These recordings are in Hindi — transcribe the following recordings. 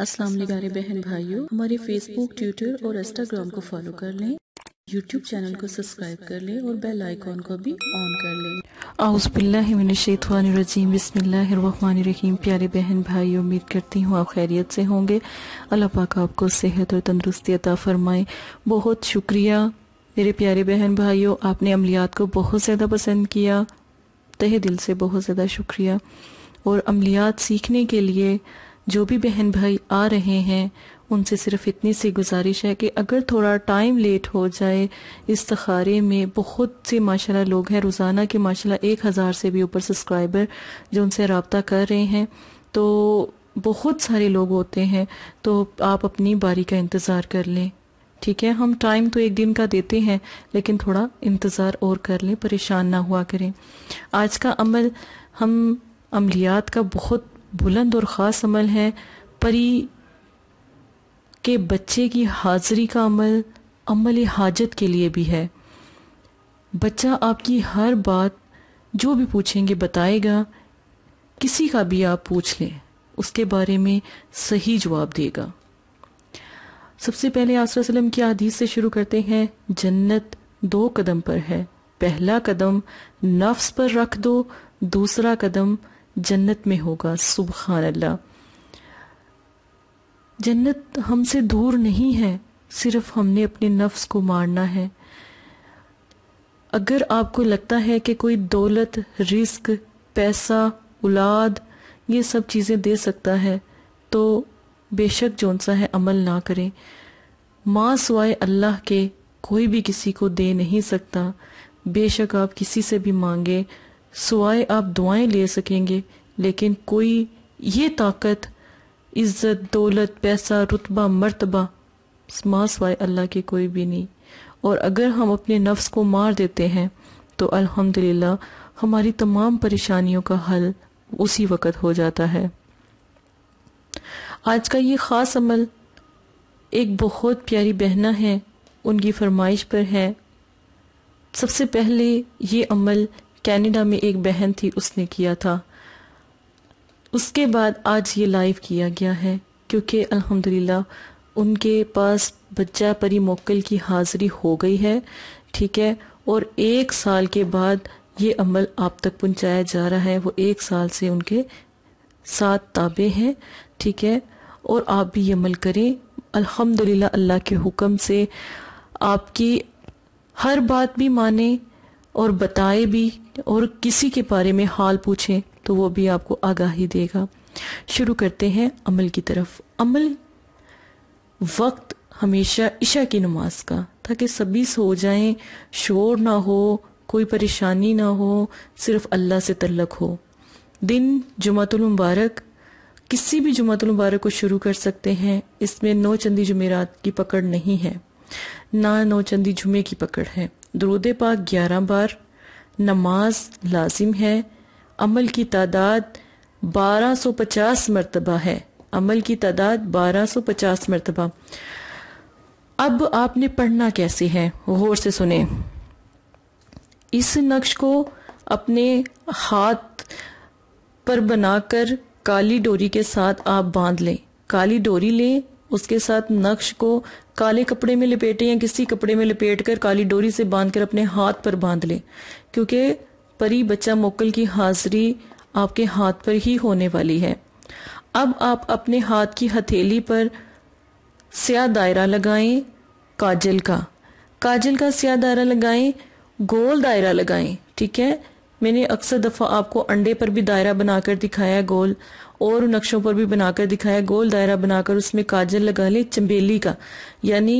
अस्सलाम प्यारे बहन भाइयों हमारे फेसबुक ट्विटर और इंस्टाग्राम को फॉलो कर लें यूट्यूब चैनल को सब्सक्राइब कर लें और बेल आइकॉन को भी ऑन कर लें आउज़बिल्लिमिनशैतवानरजीम रहीम प्यारे बहन भाई उम्मीद करती हूँ आप खैरियत से होंगे अल्लाह पाक आपको सेहत और तंदरुस्ती अता फरमाए बहुत शुक्रिया मेरे प्यारे बहन भाइयों आपने अमलियात को बहुत ज़्यादा पसंद किया तहे दिल से बहुत ज़्यादा शुक्रिया और अमलियात सीखने के लिए जो भी बहन भाई आ रहे हैं उनसे सिर्फ इतनी सी गुजारिश है कि अगर थोड़ा टाइम लेट हो जाए इस तखारे में बहुत से माशाल्लाह लोग हैं रोज़ाना के माशाल्लाह एक हज़ार से भी ऊपर सब्सक्राइबर जो उनसे रबता कर रहे हैं तो बहुत सारे लोग होते हैं तो आप अपनी बारी का इंतज़ार कर लें ठीक है हम टाइम तो एक दिन का देते हैं लेकिन थोड़ा इंतज़ार और कर लें परेशान ना हुआ करें आज का अमल हम अमलियात का बहुत बुलंद और ख़ास अमल है परी के बच्चे की हाजिरी का अमल अमल हाजत के लिए भी है बच्चा आपकी हर बात जो भी पूछेंगे बताएगा किसी का भी आप पूछ लें उसके बारे में सही जवाब देगा सबसे पहले आसरम की आदि से शुरू करते हैं जन्नत दो कदम पर है पहला कदम नफ्स पर रख दो दूसरा कदम जन्नत में होगा सुबहान अल्लाह जन्नत हमसे दूर नहीं है सिर्फ हमने अपने नफ्स को मारना है अगर आपको लगता है कि कोई दौलत रिस्क पैसा औलाद ये सब चीज़ें दे सकता है तो बेशक जौन सा है अमल ना करें माँ सवाए अल्लाह के कोई भी किसी को दे नहीं सकता बेशक आप किसी से भी मांगे सुवाए आप दुआएं ले सकेंगे लेकिन कोई ये ताकत इज्जत दौलत पैसा रुतबा मर्तबा माँ सवाए अल्लाह की कोई भी नहीं और अगर हम अपने नफ्स को मार देते हैं तो अल्हम्दुलिल्लाह हमारी तमाम परेशानियों का हल उसी वक़्त हो जाता है आज का ये ख़ास अमल एक बहुत प्यारी बहना है उनकी फरमाइश पर है सबसे पहले ये अमल कनाडा में एक बहन थी उसने किया था उसके बाद आज ये लाइव किया गया है क्योंकि अल्हम्दुलिल्लाह उनके पास बच्चा परी मोकल की हाजिरी हो गई है ठीक है और एक साल के बाद ये अमल आप तक पहुंचाया जा रहा है वो एक साल से उनके साथ ताबे हैं ठीक है और आप भी ये अमल करें अल्हम्दुलिल्लाह अल्लाह के हुक्म से आपकी हर बात भी माने और बताए भी और किसी के बारे में हाल पूछें तो वो भी आपको आगाही देगा शुरू करते हैं अमल की तरफ अमल वक्त हमेशा इशा की नमाज का ताकि सभी सो जाएं शोर ना हो कोई परेशानी ना हो सिर्फ अल्लाह से तल्लक हो दिन जुमातुल मुबारक किसी भी जुमातुल मुबारक को शुरू कर सकते हैं इसमें नौ चंदी जुमेरात की पकड़ नहीं है ना नौ चंदी जुमे की पकड़ है दरूद पाक ग्यारह बार नमाज लाजिम है अमल की तादाद 1250 मरतबा है अमल की तादाद 1250 मरतबा अब आपने पढ़ना कैसे है गौर से सुने इस नक्श को अपने हाथ पर बनाकर काली डोरी के साथ आप बांध लें काली डोरी लें उसके साथ नक्श को काले कपड़े में लपेटें या किसी कपड़े में लपेट कर काली डोरी से बांध कर अपने हाथ पर बांध लें क्योंकि परी बच्चा मोकल की हाजिरी आपके हाथ पर ही होने वाली है अब आप अपने हाथ की हथेली पर स्या दायरा लगाएं काजल का काजल का स्या दायरा लगाएं गोल दायरा लगाएं ठीक है मैंने अक्सर दफ़ा आपको अंडे पर भी दायरा बनाकर दिखाया गोल और नक्शों पर भी बनाकर दिखाया गोल दायरा बनाकर उसमें काजल लगा लें चंबेली का यानी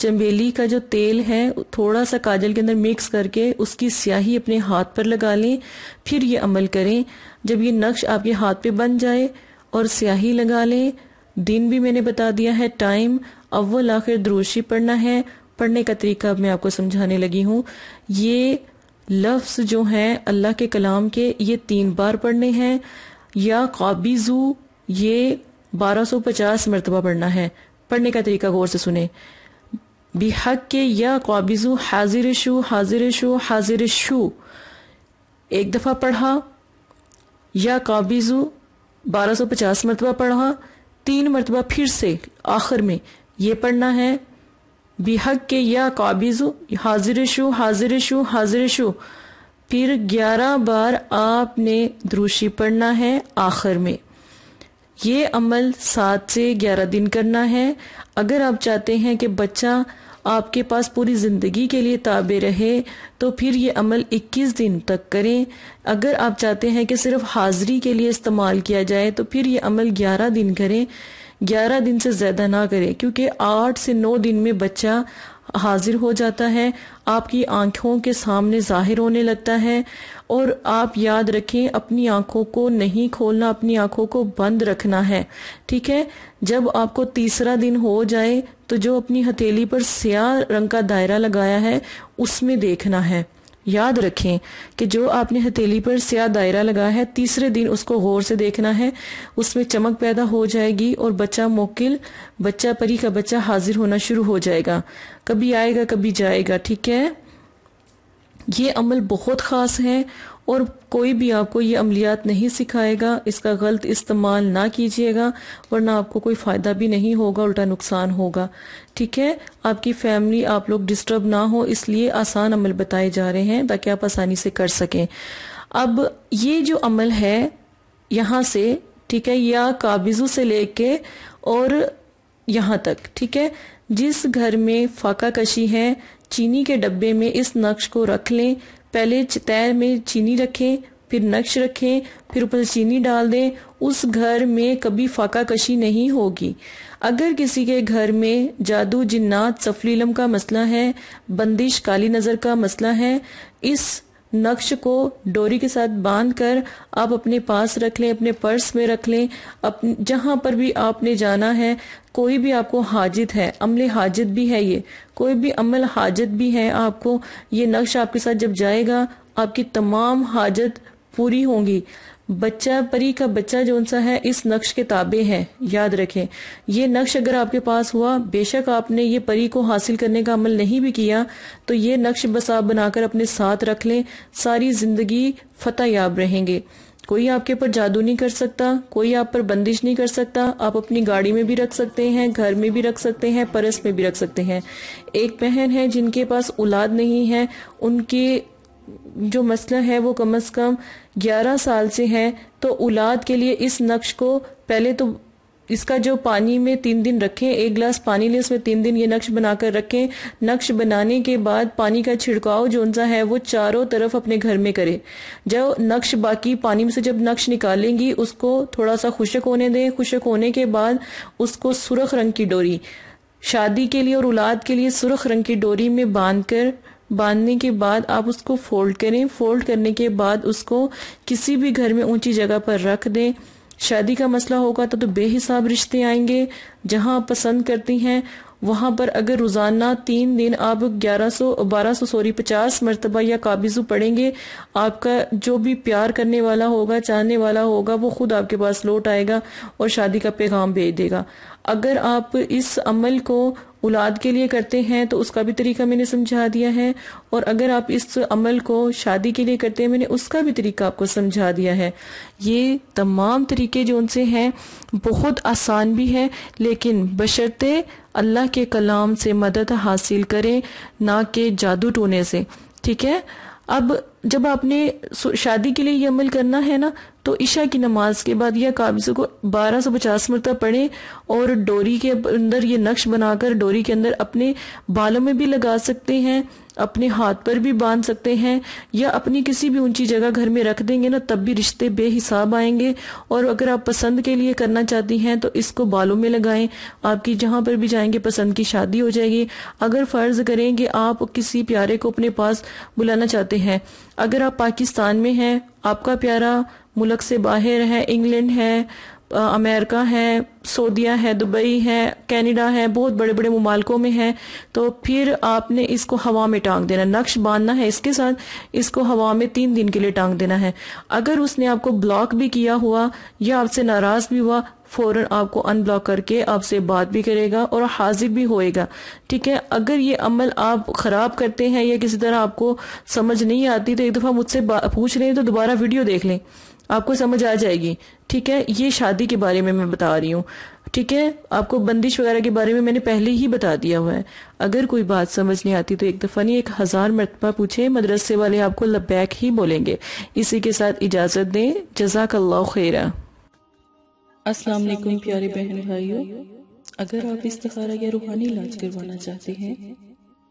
चम्बेली का जो तेल है थोड़ा सा काजल के अंदर मिक्स करके उसकी स्याही अपने हाथ पर लगा लें फिर ये अमल करें जब ये नक्श आपके हाथ पे बन जाए और स्याही लगा लें दिन भी मैंने बता दिया है टाइम अव्वल आखिर द्रोशी पढ़ना है पढ़ने का तरीका मैं आपको समझाने लगी हूँ ये लफ्ज़ जो हैं अल्लाह के कलाम के ये तीन बार पढ़ने हैं या काबिजू ये 1250 मरतबा पढ़ना है पढ़ने का तरीका गौर से सुने बिहक के या काबिजू हाजिर शु हाजिर शु हाजिर शु एक दफ़ा पढ़ा या काबिजू 1250 मरतबा पढ़ा तीन मरतबा फिर से आखिर में ये पढ़ना है बिहक के या काबिज हाजिर शु हाजिर शु हाजिर शु फिर ग्यारह बार आपने द्रूशी पढ़ना है आखिर में ये अमल सात से ग्यारह दिन करना है अगर आप चाहते हैं कि बच्चा आपके पास पूरी ज़िंदगी के लिए ताबे रहे तो फिर ये अमल 21 दिन तक करें अगर आप चाहते हैं कि सिर्फ हाजिरी के लिए इस्तेमाल किया जाए तो फिर ये अमल 11 दिन करें ग्यारह दिन से ज़्यादा ना करें क्योंकि आठ से नौ दिन में बच्चा हाजिर हो जाता है आपकी आंखों के सामने ज़ाहिर होने लगता है और आप याद रखें अपनी आंखों को नहीं खोलना अपनी आंखों को बंद रखना है ठीक है जब आपको तीसरा दिन हो जाए तो जो अपनी हथेली पर स्या रंग का दायरा लगाया है उसमें देखना है याद रखें कि जो आपने हथेली पर स्या दायरा लगाया है तीसरे दिन उसको गौर से देखना है उसमें चमक पैदा हो जाएगी और बच्चा मोकिल बच्चा परी का बच्चा हाजिर होना शुरू हो जाएगा कभी आएगा कभी जाएगा ठीक है ये अमल बहुत ख़ास है और कोई भी आपको ये अमलियात नहीं सिखाएगा इसका गलत इस्तेमाल ना कीजिएगा वरना आपको कोई फ़ायदा भी नहीं होगा उल्टा नुकसान होगा ठीक है आपकी फैमिली आप लोग डिस्टर्ब ना हो इसलिए आसान अमल बताए जा रहे हैं ताकि आप आसानी से कर सकें अब ये जो अमल है यहाँ से ठीक है या काबिजू से लेके और यहाँ तक ठीक है जिस घर में फाका कशी है चीनी के डब्बे में इस नक्श को रख लें पहले चतैर में चीनी रखें फिर नक्श रखें फिर ऊपर चीनी डाल दें उस घर में कभी फाका कशी नहीं होगी अगर किसी के घर में जादू जिन्नात सफलीलम का मसला है बंदिश काली नज़र का मसला है इस नक्श को डोरी के साथ बांध कर आप अपने पास रख लें अपने पर्स में रख लें जहां पर भी आपने जाना है कोई भी आपको हाजित है अमल हाजत भी है ये कोई भी अमल हाजत भी है आपको ये नक्श आपके साथ जब जाएगा आपकी तमाम हाजत पूरी होंगी बच्चा परी का बच्चा जो सा है इस नक्श के ताबे है याद रखें ये नक्श अगर आपके पास हुआ बेशक आपने ये परी को हासिल करने का अमल नहीं भी किया तो ये नक्श बस आप बनाकर अपने साथ रख लें सारी जिंदगी फतेह याब रहेंगे कोई आपके ऊपर जादू नहीं कर सकता कोई आप पर बंदिश नहीं कर सकता आप अपनी गाड़ी में भी रख सकते हैं घर में भी रख सकते हैं परस में भी रख सकते हैं एक बहन है जिनके पास औलाद नहीं है उनके जो मसला है वो कम अज़ कम ग्यारह साल से है तो औलाद के लिए इस नक्श को पहले तो इसका जो पानी में तीन दिन रखें एक गिलास पानी लें उसमें तीन दिन ये नक्श बनाकर रखें नक्श बनाने के बाद पानी का छिड़काव जो उनसा है वो चारों तरफ अपने घर में करें जब नक्श बाकी पानी में से जब नक्श निकालेंगी उसको थोड़ा सा खुशक होने दें खुशक होने के बाद उसको सुरख रंग की डोरी शादी के लिए और औलाद के लिए सुरख रंग की डोरी में बांधकर कर बांधने के बाद आप उसको फोल्ड करें फोल्ड करने के बाद उसको किसी भी घर में ऊंची जगह पर रख दें शादी का मसला होगा तो, तो बेहिसाब रिश्ते आएंगे जहां आप पसंद करती हैं वहाँ पर अगर रोज़ाना तीन दिन आप ग्यारह सौ बारह सौ सॉरी पचास मरतबा या काबिजू पढ़ेंगे आपका जो भी प्यार करने वाला होगा चाहने वाला होगा वो खुद आपके पास लौट आएगा और शादी का पैगाम भेज देगा अगर आप इस अमल को औलाद के लिए करते हैं तो उसका भी तरीका मैंने समझा दिया है और अगर आप इस अमल को शादी के लिए करते हैं मैंने उसका भी तरीका आपको समझा दिया है ये तमाम तरीके जो उनसे हैं बहुत आसान भी है लेकिन बशर्ते अल्लाह के कलाम से मदद हासिल करें ना कि जादू टोने से ठीक है अब जब आपने शादी के लिए ये अमल करना है ना तो ईशा की नमाज के बाद यह काबिज को बारह सौ पचास मरतब पढ़ें और डोरी के अंदर ये नक्श बनाकर डोरी के अंदर अपने बालों में भी लगा सकते हैं अपने हाथ पर भी बांध सकते हैं या अपनी किसी भी ऊंची जगह घर में रख देंगे ना तब भी रिश्ते बेहिसाब आएंगे और अगर आप पसंद के लिए करना चाहती हैं तो इसको बालों में लगाएं आपकी जहां पर भी जाएंगे पसंद की शादी हो जाएगी अगर फर्ज करें कि आप किसी प्यारे को अपने पास बुलाना चाहते हैं अगर आप पाकिस्तान में हैं आपका प्यारा मुल्क से बाहर है इंग्लैंड है अमेरिका है सऊदिया है दुबई है कनाडा है बहुत बड़े बड़े ममालकों में है तो फिर आपने इसको हवा में टांग देना नक्श बांधना है इसके साथ इसको हवा में तीन दिन के लिए टांग देना है अगर उसने आपको ब्लॉक भी किया हुआ या आपसे नाराज भी हुआ फ़ौरन आपको अनब्लॉक करके आपसे बात भी करेगा और हाजिर भी होएगा ठीक है अगर ये अमल आप ख़राब करते हैं या किसी तरह आपको समझ नहीं आती तो एक दफ़ा मुझसे पूछ रहे हैं तो दोबारा वीडियो देख लें आपको समझ आ जाएगी ठीक है ये शादी के बारे में मैं बता रही हूँ ठीक है आपको बंदिश वगैरह के बारे में मैंने पहले ही बता दिया हुआ है अगर कोई बात समझ नहीं आती तो एक दफ़ा नहीं एक हज़ार मरतबा पूछे मदरसे वाले आपको लबैक ही बोलेंगे इसी के साथ इजाज़त दें जजाकल्ला खेरा अस्सलाम वालेकुम प्यारे बहन भाइयों अगर आप इस तखारा या रूहानी इलाज करवाना चाहते हैं